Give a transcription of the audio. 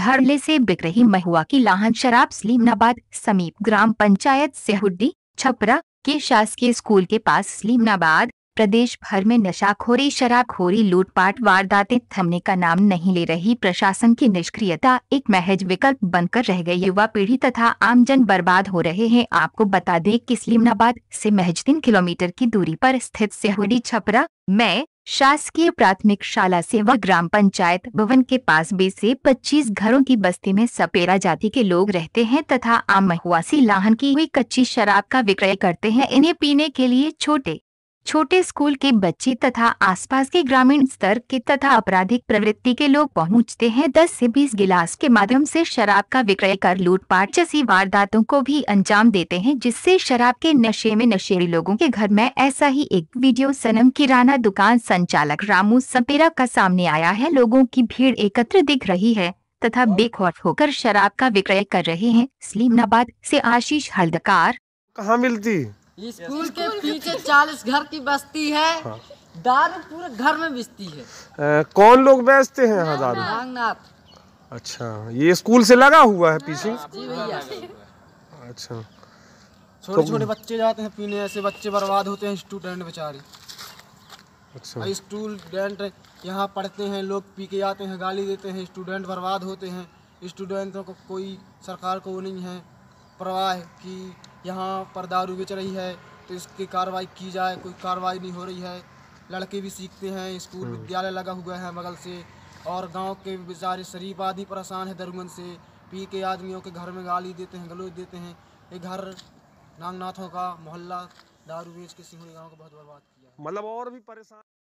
धरले से बिक रही महुआ की लाहन शराब सलीमनाबाद समीप ग्राम पंचायत सेहुड्डी छपरा के शासकीय स्कूल के पास सलीमनाबाद प्रदेश भर में नशाखोरी शराबखोरी लूटपाट वारदातें थमने का नाम नहीं ले रही प्रशासन की निष्क्रियता एक महज विकल्प बनकर रह गई युवा पीढ़ी तथा आम जन बर्बाद हो रहे हैं आपको बता दें कि सलीमनाबाद से महज तीन किलोमीटर की दूरी पर स्थित सेहुडी छपरा में शासकीय प्राथमिक शाला सेवा ग्राम पंचायत भवन के पास बीस से पच्चीस घरों की बस्ती में सपेरा जाति के लोग रहते हैं तथा आम महुआसी लाहन की हुई कच्ची शराब का विक्रय करते हैं इन्हें पीने के लिए छोटे छोटे स्कूल के बच्चे तथा आसपास के ग्रामीण स्तर के तथा आपराधिक प्रवृत्ति के लोग पहुंचते हैं 10 से 20 गिलास के माध्यम से शराब का विक्रय कर लूटपाट जैसी वारदातों को भी अंजाम देते हैं जिससे शराब के नशे में नशेड़ी लोगों के घर में ऐसा ही एक वीडियो सनम किराना दुकान संचालक रामू सपेरा का सामने आया है लोगो की भीड़ एकत्र दिख रही है तथा बेखौफ होकर शराब का विक्रय कर रहे हैं स्लीमनाबाद से आशीष हल्दकार कहाँ मिलती स्कूल के पीछे चालीस घर की बस्ती है हाँ। दारू पूरे घर में बेचती है आ, कौन लोग बेचते हैं यहाँ दारू नागनाथ अच्छा ये स्कूल से लगा हुआ है हाँ, पीछे अच्छा छोटे तो छोटे बच्चे जाते हैं पीने ऐसे बच्चे बर्बाद होते हैं स्टूडेंट बेचारे अच्छा स्टूडेंट यहाँ पढ़ते हैं लोग पी के आते हैं गाली देते हैं स्टूडेंट बर्बाद होते हैं स्टूडेंटों को कोई सरकार को वो नहीं है प्रवाह कि यहाँ पर दारू बेच रही है तो इसकी कार्रवाई की जाए कोई कार्रवाई नहीं हो रही है लड़के भी सीखते हैं स्कूल हम्म। विद्यालय लगा हुआ है बगल से और गांव के बेचारे शरीफ आदमी परेशान है दरुमन से पी के आदमियों के घर में गाली देते हैं गलोच देते हैं ये घर नागनाथों का मोहल्ला दारू बेच के सिंह गाँव को बहुत बर्बाद किया मतलब और भी परेशान